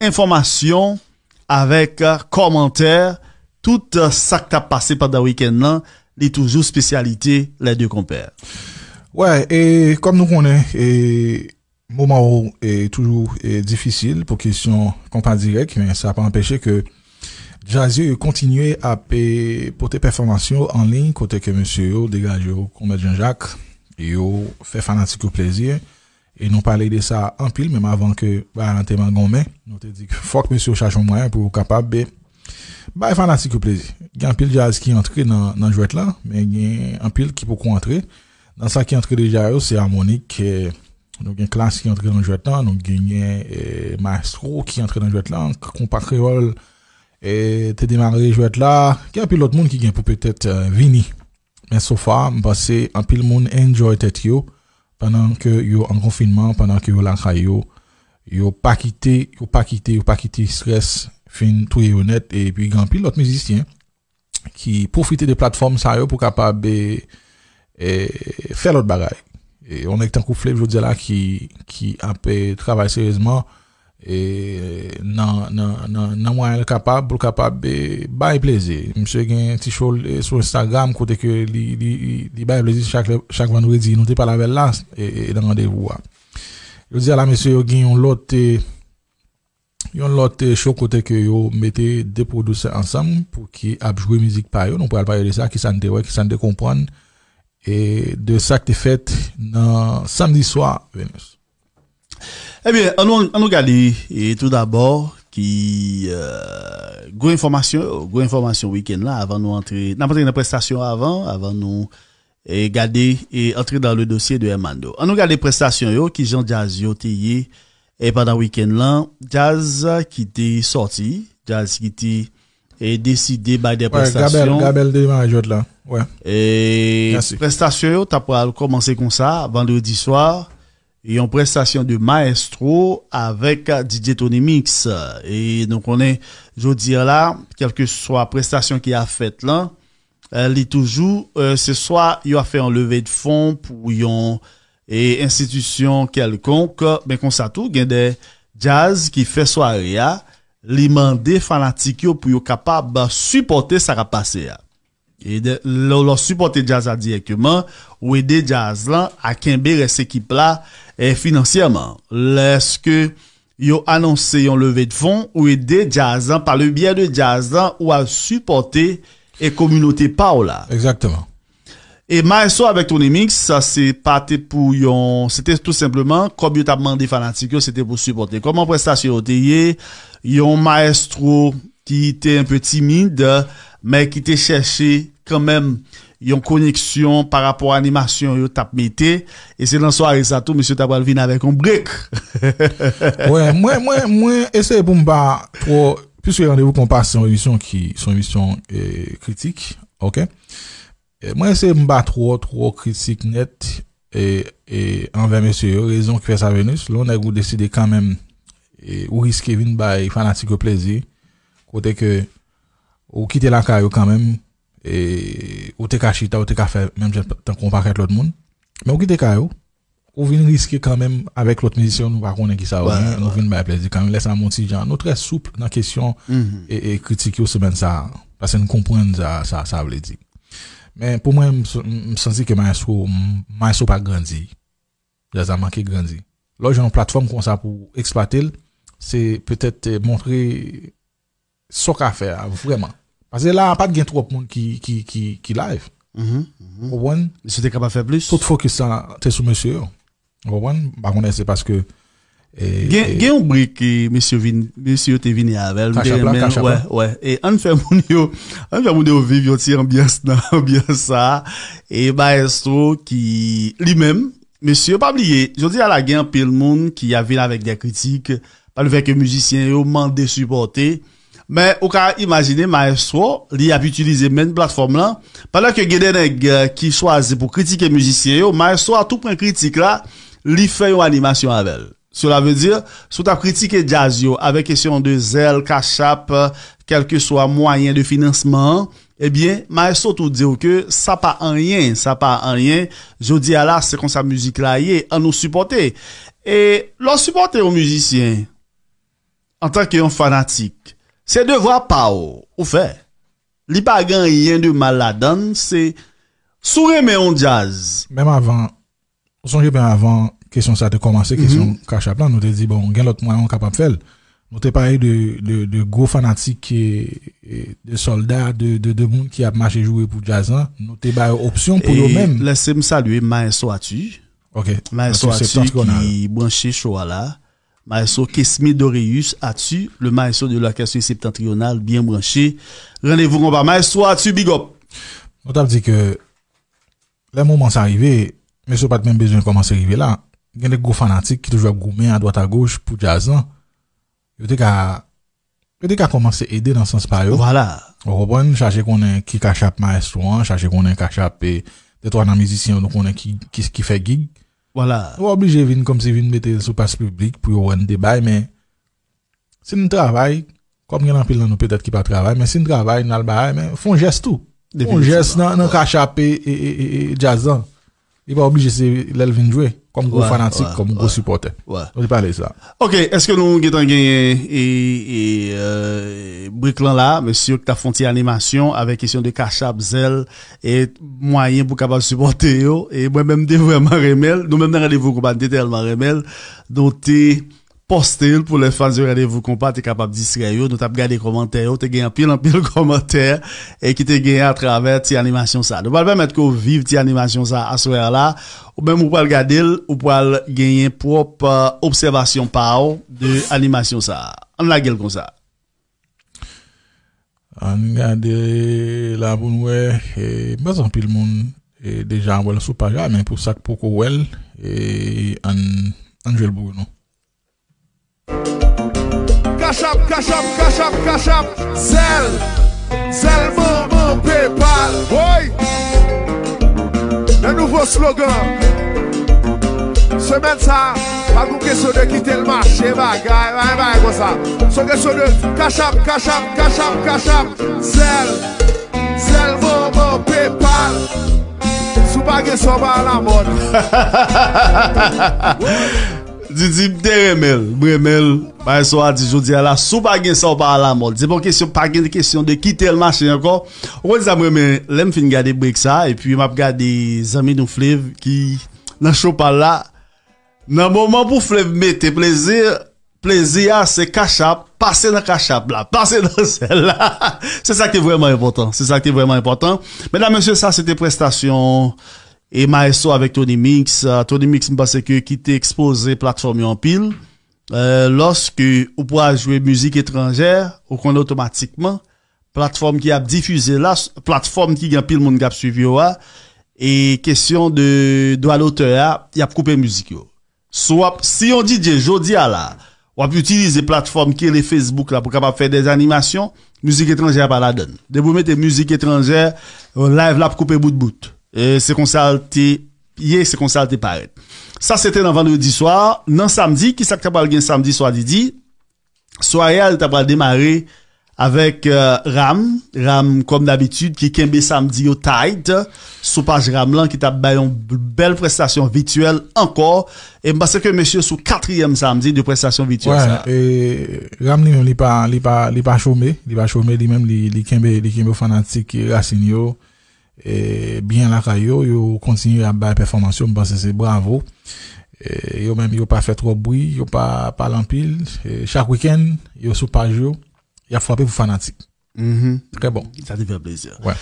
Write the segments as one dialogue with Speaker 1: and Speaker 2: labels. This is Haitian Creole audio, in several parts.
Speaker 1: Informasyon avèk komantèr, euh, tout sa euh, kta pase pa da wikènd lan, li toujou spesyalite lè diyo kompèr. Ouè, e
Speaker 2: kom nou konè, mouman ou e toujou e difisil pou ki son kompèr direk, men sa apan apèche ke jazi ou kontinuè apè pou te performasyon anlèk kote ke monsi ou degaj ou kompèr Jean-Jacques, ou fè fanatik ou plèziè. E nou pale de sa anpil, menm avan ke ba an teman gom men, nou te dik fok mè syo chachon mwayan pou w kapap, be Ba e fan asik ou plezi, gen anpil jazz ki antre nan jwet lan, men gen anpil ki pou kon antre Dan sa ki antre de jazz ou, se harmonik, nou gen klans ki antre nan jwet lan, nou gen gen maestro ki antre nan jwet lan Kon patreol, eh, te demanre jwet lan, gen anpil lot moun ki gen pou petet vini Men so fa, mba se anpil moun enjoy tet yo pendant que yo en confinement, pendant que yo la yo, yo pas quitté, yo pas quitté, yo pas quitté stress, fin tout est honnête et puis grand pile l'autre musicien qui profiter des plateformes ça pour capable et, eh, faire l'autre bagaille. Et on est un couple, je vous dis là, qui, qui a travaillé sérieusement et non euh, nan, nan, non mwen el kapab pou kapab be non, pleze non, gen e, Instagram kote que li, li, li non, pleze chak, vendredi nou te pala vel non, e, e non, e randevou a yo di ala non, yo gen yon lot e, yon lot non, kote ke yo mette de produse ansam non ki non, mizik payo nou pou al paye de sa ki san de non, ki san de kompran de te fait nan samedi soir, venus
Speaker 1: eh bien, on nous regarder et tout d'abord qui euh, information, euh, gros information week-end là avant nous entrer, n'importe pas une prestation avant, avant nous eh, garder et entrer dans le dossier de Hermando. On regarde les prestations yo qui Jean Jazz yo tayé et pendant week-end là, Jazz qui était sorti, Jazz qui était eh, décidé par des prestations. Gabel,
Speaker 2: Gabel de là. Ouais.
Speaker 1: Et Merci. prestations yo as pas commencé comme ça vendredi soir. yon prestasyon de maestro avek DJ Tony Mix. E, nou konen, jow dire la, kelke swa prestasyon ki a fet lan, euh, li toujou, euh, se swa yon a fe an leve de fon pou yon e institisyon kelkon kon sa tou gen de jazz ki fe swa re ya, li mande fanatik yo pou yon kapab supporte sa rapase ya. E, lor supporte jazz a direkman, ou ede jazz lan a kenbe res ekip la E financièman, leske yo anonsè yon levèd fond ou edè jazan, pa le bièr de jazan, ou a supportè e komunote pa ou la. E maestro avèk tonemik, sa se patè pou yon... Se te tout simplement, komyotapman defanantik yo, se te pou supportè. Koman presta shiroteye, yon maestro ki te un peu timide, men ki te chèche kèmèm. yon koneksyon par rapport animasyon yo tap mette. E se lan soare sa tou, M. Tabal vin avèk yon brek. Mwen esè
Speaker 2: pou mba pou sou yon rendez-vous pou mba son emisyon kritik. Mwen esè pou mba tro kritik net anve mwen se yo rezon ki fè sa venus. Lò nèk wou deside kanmèm wou riske vin bè yon fanatik yo plezi kote ke wou kite la karyo kanmèm et ou t'es caché ou t'es café même j'ai t'en comparer avec l'autre monde mais ou qui t'es caillou ou risquer quand même avec l'autre musicien nous va connaître qui ça ouais, on plaisir quand même laisse un mon petit genre nous très souple dans question et, mm-hmm. et critique e au semaine ça parce que nous comprendre ça ça ça veut dire mais pour moi je sens que maïsou, maestro pas grandi j'ai manqué grandi là j'ai une plateforme comme ça pour exploiter c'est peut-être montrer ce à faire vraiment Pase la, apat gen trop moun ki live. Ouwen. Se te kapa fe plus? Tout fokistan te sou monsi yo. Ouwen. Bon? Bakounen se paske. Eh, gen eh.
Speaker 1: oubri ki monsi yo te vini avel. Tach apla, tach apla. E an fe moun yo viv yoti ambyansan. E maestro ki li men. Monsi yo pa bliye. Jodi a la gen pel moun ki a vil avèk de kritik. Pa lè vèk mousisyen yo man de subote. Men, ou ka imajine Maestro li ap utilize men platform lan, pwala ke Gedeneg euh, ki chwaze pou kritike mjisiye yo, Maestro a tout pen kritik euh, eh la, li feyo animasyon avèl. Sou la vè dir, sou ta kritike Jazio avè kèsyon de zèl, kachap, kelke swa mwayen de financeman, ebyen, Maestro tou diyo ke, sa pa an ryen, sa pa an ryen, jodi alas se kon sa mjisiye la ye, an nou supporte. E, lò supporte yo mjisiye, an tanke yon fanatik, Se devwa pa ou, ou fe, li pa gan yen de mal la dan, se sou reme yon jazz.
Speaker 2: Mèm avan, sonje mèm avan, kesyon sa te komanse, mhm. kesyon kasha plan, nou te di bon, gen lot mwen an kapap fel. Nou te parye de go fanatik, e, de soldat, de demoun ki ap mache jouwe pou jazan, nou te baye opsyon pou nou e mèm.
Speaker 1: Lese m salye, ma enso ati, ma enso ati ki bwanshe chowala. Maestro Kesme Doreus, as-tu le maestro de la l'orchestre septentrionale bien branché? Rendez-vous combat. Maestro, as-tu big up?
Speaker 2: On t'a dit que le moment s'est arrivé, mais ce pas de même besoin de commencer à arriver là. Il y a des gros fanatiques qui toujours gourmet à droite à gauche pour jazz. Ils ont qu'à commencer à aider dans ce sens par Voilà. On reprend, chercher qu'on est qui cachape maestro, chercher qu'on est cachape, eh, des trois musiciens, donc on est qui, qui, qui fait gig. Ou oblije vin kom se vin bete sou pas publik Pou yo wan de bay men Se nou travay Kom gen an pil nan nou petet ki pa travay Men se nou travay nou al bay men Fon jes tou Fon jes nan kachap e jazan il va obliger l'Elvin jouer comme gros fanatique, comme gros supporter. Ouais. On parler de ça.
Speaker 1: Ok, est-ce que nous avons gagné et, et euh, là, monsieur, qui t'a fait animation avec question de cachab, zèle et moyen pour capable supporter yo, et moi-même, des vraiment remel, nous-même, dans rendez-vous, combattre tellement remel, dont t'es, poste il pou le fans yo rade vou kompa te kapap disre yo, nou tap gade komante yo, te genye anpil anpil komante, e ki te genye atraver ti animasyon sa. Nou pal bemet ko vive ti animasyon sa aswe ala, ou bem ou pal gade il, ou pal genye prop euh, observation pa ou, de animasyon sa. An la gel kon sa.
Speaker 2: An gade la bon wè, mbez anpil moun, dejan wèl sou pajan, men pou sak poko wèl, e an jel bou goun nou.
Speaker 1: 🎵Kashap, Kashap, Kashap, Kashap🎵 🎵Zel, Zelvo, Mon PayPal🎵 🎵Oy, men nouvo slogan🎵 🎵Semen sa, bagouke so de kite lmache, bagay, bagay goza🎵 🎵Somen so de, Kashap, Kashap, Kashap, Kashap🎵 🎵Zel, Zelvo, Mon PayPal🎵 🎵Sou bagesoba la mon🎵 🎵Hahaha🎵 Mwen se di di de remel, bremel, ba yon e so adi jodi ala, sou pa gen sa ou pa ala mol, di bon kesyon pa gen kesyon de ki tel mwache yon kon, wè di sa bremen, lem fin gade brek sa, epi map gade zami nou flev ki nan choupal la, nan mwaman pou flev mete, plezir, plezir a se kachap, pase nan kachap la, pase nan sel la, se sa ki vweman impotant, se sa ki vweman impotant, mena mensye sa se te prestasyon, E ma eso avèk Tony Minx, Tony Minx m'pase ke ki te expose platform yon pil e, Lorske ou pou a jwè müzik etranjè, ou kon otomatikman Platform ki ap difuze la, platform ki yon pil moun kap suivi yo a E kesyon do alote ya, yap koupe müzik yo So ap, si yon DJ Jody a la, wap utilize platform ki e le Facebook la pou kapap fè des animasyon Müzik etranjè pa la don, de pou mette müzik etranjè, live la pou koupe bout bout E se konsalte Ye se konsalte paret Sa seten an vendredi swa Nan samdi, ki sak tabal gen samdi swa didi Swa real tabal demare Avèk euh, Ram Ram kom d'abitud ki kembe samdi yo taid Sou page Ram lan Ki tab bayon bel prestasyon vituel Ankor E mbaseke mèche sou katriyem samdi De prestasyon vituel sa Ram li
Speaker 2: mèm li pa choumè Li mèm li kembe fanatik Rasinyo et bien la yo, yo continue à performance, performances mwen c'est c'est bravo, et yo même yo pas fait trop bruit, yo l'empile e chaque week-end, yo sou page yo, a frappé vos fanatiques. Mm -hmm. Très bon. Ça te fait plaisir. Ouais.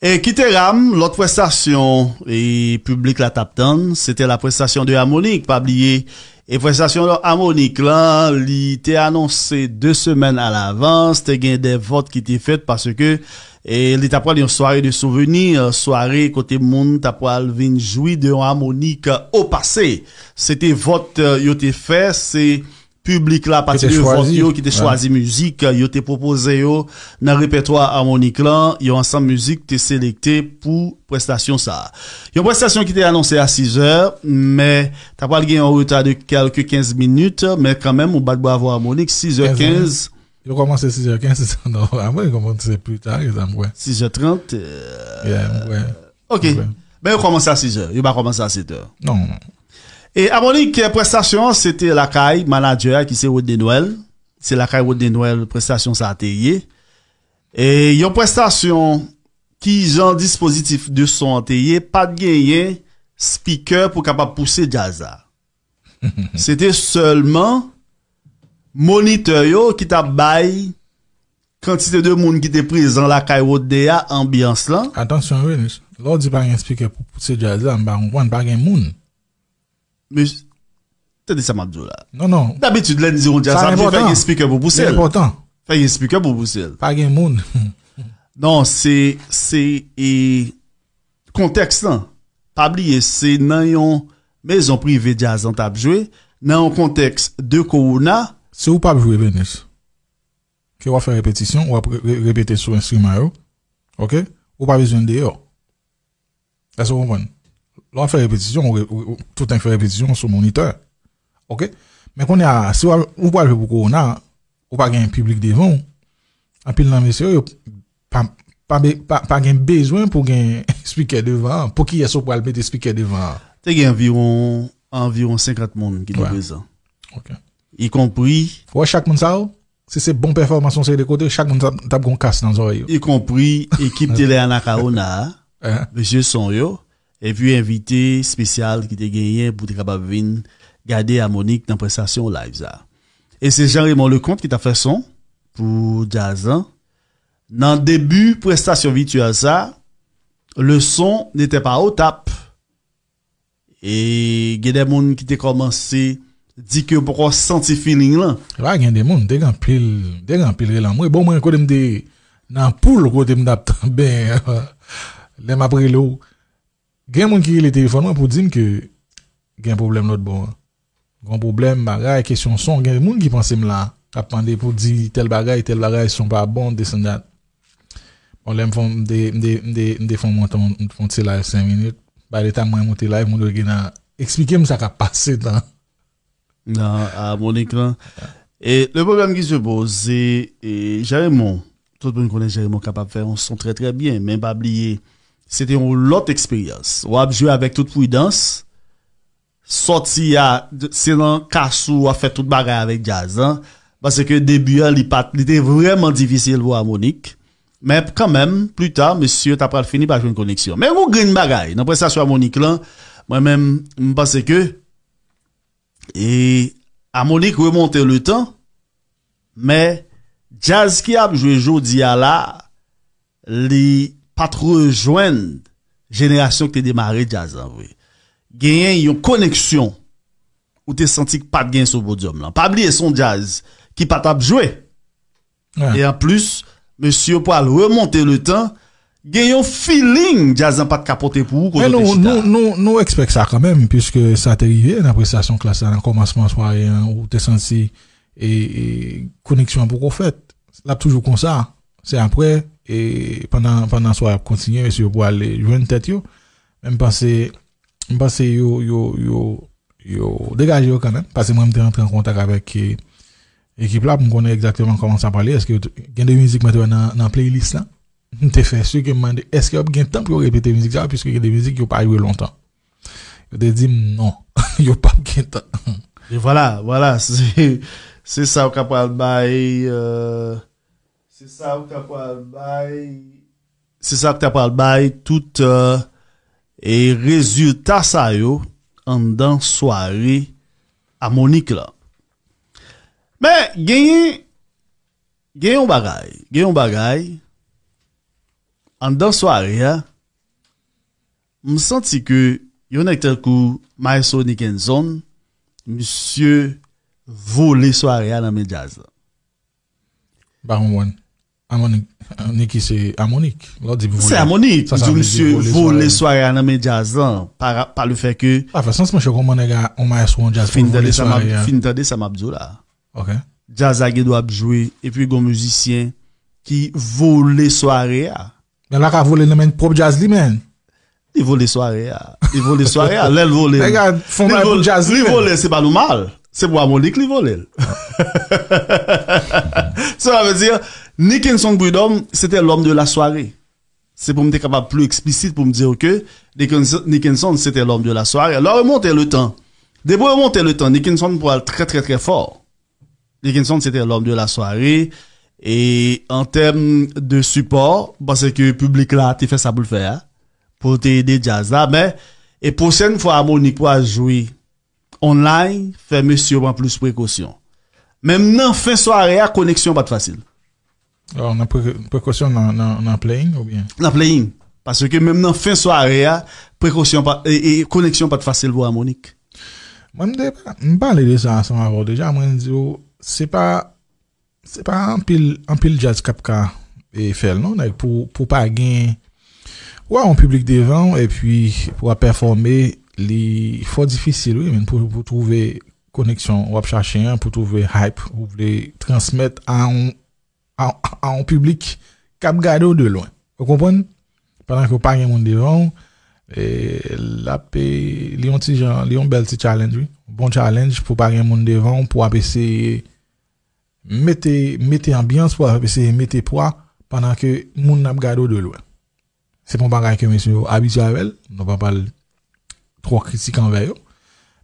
Speaker 1: Et quitte Ram, l'autre prestation et public la tapton, c'était la prestation de Harmonique, pas oublier. Et prestation de Harmonique là, il était annoncé deux semaines à l'avance, t'es gagné des votes qui étaient faits parce que E li tapal yon swarey de souveni, swarey kote moun tapal vinjoui de yon harmonik o pase. Se te vot yo te fe, se publik la pati yo ki te chwazi mouzik, yo te popoze yo nan repetwa harmonik la, yon ansan mouzik te selekte pou prestasyon sa. Yon prestasyon ki te anonsè a 6h, me tapal gen yon ruta de kelke 15 min, me kwa men mou bakbo avwa harmonik 6h15.
Speaker 2: commencé à 6h15, 6h30. A commencé plus tard.
Speaker 1: 6h30? Euh, yeah, Ok. Ben yo à à 6h. Il va commencer à 7h. Non, non. E prestation, c'était la caille manager qui c'est se de Noël. caille lakay de Noël, Et y y une une qui qui, genre, dispositif de son pas de un hein. speaker pour pouvoir pousser jazz. C'était seulement Monite yo ki tap bay Kantiste de moun ki te priz An la kay wote de ya ambiyans lan Atansyon re, lò di pa gen espike Pou pwese dja zan, ba yon wan pa gen moun non, non. Me non, Te de seman djo la Dabit yon lèn di yon dja zan, pe fè gen espike pou pwese lè Fè gen espike pou pwese lè Pa gen moun Non, se, se Kontekst lan Pabliye se nan yon Me yon prive dja zan tap jwe Nan yon kontekst de kou na Pabliye se nan yon Se ou pa pou fwe repetisyon,
Speaker 2: ke ou a fwe repetisyon, ou a repetisyon sou inskrimayou, ou pa vizyon deyo, la sou bon bon. Lou a fwe repetisyon, tout an fwe repetisyon sou moniteur. Ok? Men kon ya, si ou pa fwe pou kou na, ou pa gen yon publik devon, apil nan vizyon, pa gen bezwen pou gen spike devan, pou ki yon sou pou albet espike devan.
Speaker 1: Te gen environ, environ 50 moun ki te bezan. Ok. Y konpri... Wè, chak moun sa ou, oh, se
Speaker 2: se bon performanson se oh. y de kote, chak moun tap kon kase nan zoryo. Y
Speaker 1: konpri, ekip tè le anakarou na, mèjè son yo, e vye invité spesyal ki te genye pou te kaba vin gade amonik nan prestasyon live za. E se jan remon le kont ki ta fè son, pou jazan, nan debu prestasyon vitua za, le son nète pa o tap. E gède moun ki te komanse... Di ke bro senti finin la?
Speaker 2: Wa gen de moun, dek an pil, dek an pil re lan. Mwen bon mwen kode mde nan pou l kode mdap tan ben. Lem apre lou. Gen moun ki ri le telefon mwen pou di mke gen problem lot bon. Gen problem, bagay, kesyon son. Gen moun ki panse m la. Kap pande pou di tel bagay, tel bagay, son pa bon, desan dat. Bon lem fonde mde fonde mwen tse live 5 minute. Ba de tan mwen mwote live, mwen dwe gen a eksplike msa kap pase tan.
Speaker 1: Nan, a Monique lan Le programme ki se pose Jeremon Tout bon konen jeremon kapap fe On son tre tre bien, men pa blye Sete ou lot eksperyans Ou ap jwe avèk tout pou idans Soti a Sinan kasou, ou afè tout bagay avèk jazz Basè ke debuyan li pat Li te vreman divisyel vou a Monique Men kan men, plus ta Monsieur, ta pral fini pake koniksyon Men ou gwen bagay, nan pre sa sou a Monique lan Mwen men, mpase ke E a Monique remonte le tan, me jazz ki ap jwejou diya la, li pat rejoen jeneration ki te demare jazz an ve. Genyen yon koneksyon, ou te senti ki pat genye sou bodjom lan. Pabli e son jazz ki pat ap jwe. E an plus, M. Poil remonte le tan, gen yon feeling jazan pat kapote pou ou kon yon deshita
Speaker 2: nou ekspek sa kamem puisque sa te rive nan prestasyon klasan nan komasman swa ou tesansi e koneksyon pou koufet lap toujou kon sa se apre e pandan swa ap kontinye mese yo pou ale jwen tet yo mpase mpase yo yo yo yo degaje yo kamen mpase mwem te rentre kontak avek ekip la mkone ekzakteman koman sa pale eske gen de mizik mwen te wè nan playlist la Te fensye ke mande, eske yo b gen tan pou yo repete mizik? Jav, pise ke de mizik yo pa yowe lontan. Yo te di, non, yo
Speaker 1: pa b gen tan. Vola, vola, se sa w ka palbay, euh, se sa w ka palbay, se sa w ka palbay, tout e euh, rezultat sa yo an dan soari a Monique la. Men, gen yon bagay, gen yon bagay, An dan sware ya, msanti ke yon ek tel kou maye sou niken zon, msye voule sware ya nan men jazan.
Speaker 2: Ba mwen, niki se amonik? Se amonik, msye voule
Speaker 1: sware ya nan men jazan, pa le feke... Afe, sans mwen se kon mwen nega
Speaker 2: an maye sou an jazan pou voule sware ya.
Speaker 1: Finitade sa mabzou la. Ok. Jazan gen do ap jwe, epi kon muzisyen ki voule sware ya. Il là qu'à vole le propre propre jazz lui-même. Il vole soirées, ya. Il vole soirées, là, il vole. Regarde, fon nan jazz li men. Il vole, c'est pas le mal. C'est pour amondik qu'il vole. Ça veut dire, Nickinson Prudhomme, c'était l'homme de la soirée. pour pour me dire plus explicite, pour me dire que Nickinson c'était c'était l'homme de la soirée. Alors remonter le temps, il remonter le temps. Nickinson pour être très, très, très fort. Nickinson c'était l'homme de la soirée. E an tem de support, basè ke publik la, te fè sa pou l'fè ya, pou te yede jaz la, men, e pwosèn fwa amonik waj joui online, fè mè syo ban plus prekosyon. Mèm nan fèn soare ya, koneksyon bat fasil. An prekosyon nan playing ou bien? Nan playing. Basè ke mèm nan fèn soare ya, prekosyon bat, e koneksyon bat fasil wou amonik.
Speaker 2: Mwen mde, mwen pale de sa an son avon, deja mwen diyo, se pa, se pa an pil jazz kapka e fel nan, pou pa gen ou an publik devan e pi pou a performe li fozifisil ou pou touve koneksyon ou ap chache an, pou touve hype ou pou de transmet an an publik kapkade ou de lwen pou konpon panan pou pa gen moun devan e, li yon bel ti bon challenge pou pa gen moun devan pou ap ese mette ambyans pou apese mette pwa panan ke moun ap gado bon, de lwen. Se pon bagay ke mèsyou abisye avèl, nou pa pal pro kritik an vè yo,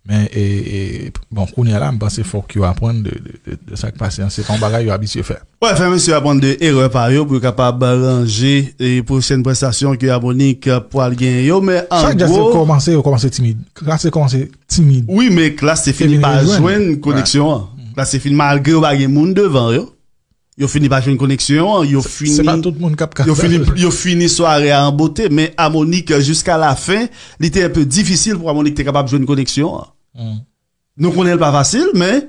Speaker 2: men, e, bon, kouni alam, basè fòk yo apwen de sak pasen. Se pon bagay yo abisye fè.
Speaker 1: Ouè, fè mèsyou apwen de erè par yo pou kapap balanje pou sèn prestasyon ki abonik pou al gen yo, men, an dwo... Sak
Speaker 2: jase komanse timid. Klas se komanse timid.
Speaker 1: Ouè, men, klas se fini paswen, koneksyon an. Ase fin mal gri ou bagye moun devan yo Yo fini pa jwen konneksyon Yo fini Yo fini soare an bote Men a Monique jusqu'a la fin Li te e pe difisil pou a Monique te kapab jwen konneksyon Nou konen pa fasil Men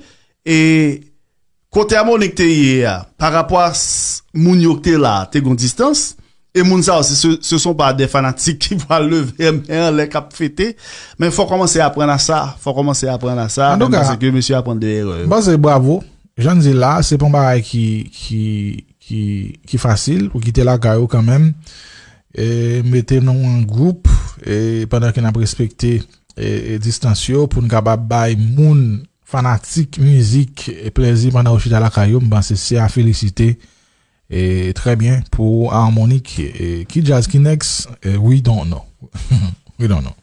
Speaker 1: Kote a Monique te ye Parapwa moun yo te la Te goun distans Moun E moun sa, se son pa de fanatik ki pa leve men, le kap fete, men fwa komanse aprena sa, fwa komanse aprena sa, moun se ke monsi aprende. Ba se
Speaker 2: bravo, jan zila, se pon baray ki fasil, pou kite la kayo kanmen, mette nou an group, e pwender ki nan prespekte distansyon, pou nga ba bay moun fanatik, mouzik, e plezi pwender ou chita la kayo, mou ban se se a felicite. Et très bien pour harmonique. Et qui Jazz Kinex? We don't know. We don't know.